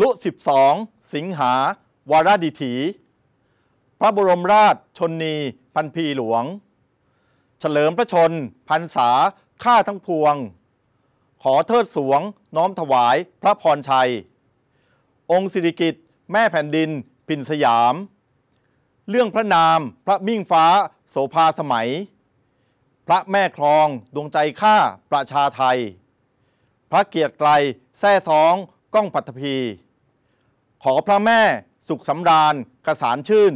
ลุ12สิงหาวาราดิถีพระบรมราชชนนี พันปีหลวง เฉลิมพระชน พันษาข้าทั้งพวง ขอเทิดสวง น้อมถวายพระพรชัย องค์สิริกิตแม่แผ่นดินปินสยาม เรื่องพระนาม พระมิ่งฟ้า โสภาสมัย พระแม่คลองดวงใจข้าประชาไทย พระเกียรติไกลแท้ซองก้องปัตภีขอพระแม่สุขสำราญกระสานชื่น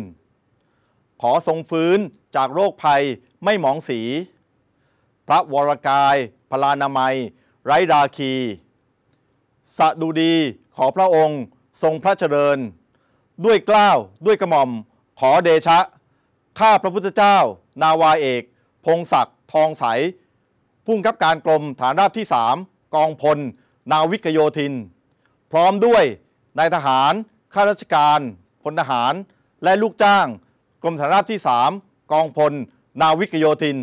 ขอทรงฟื้นจากโรคภัย ไม่หมองสี พระวรกายพลานามัย ไร้ราคี สะดุดี ขอพระองค์ ทรงพระเจริญ ด้วยกล้าว ด้วยกระหม่อม ขอเดชะ ข้าพระพุทธเจ้า นาวาเอก พงศักดิ์ทองใส พุ่งกับการกรมฐานราบที่สาม กองพล นาวิกโยธินพร้อมด้วยนายทหาร ข้าราชการพลทหาร และลูกจ้าง กรมสารราบที่ 3กองพล นาวิกโยธิน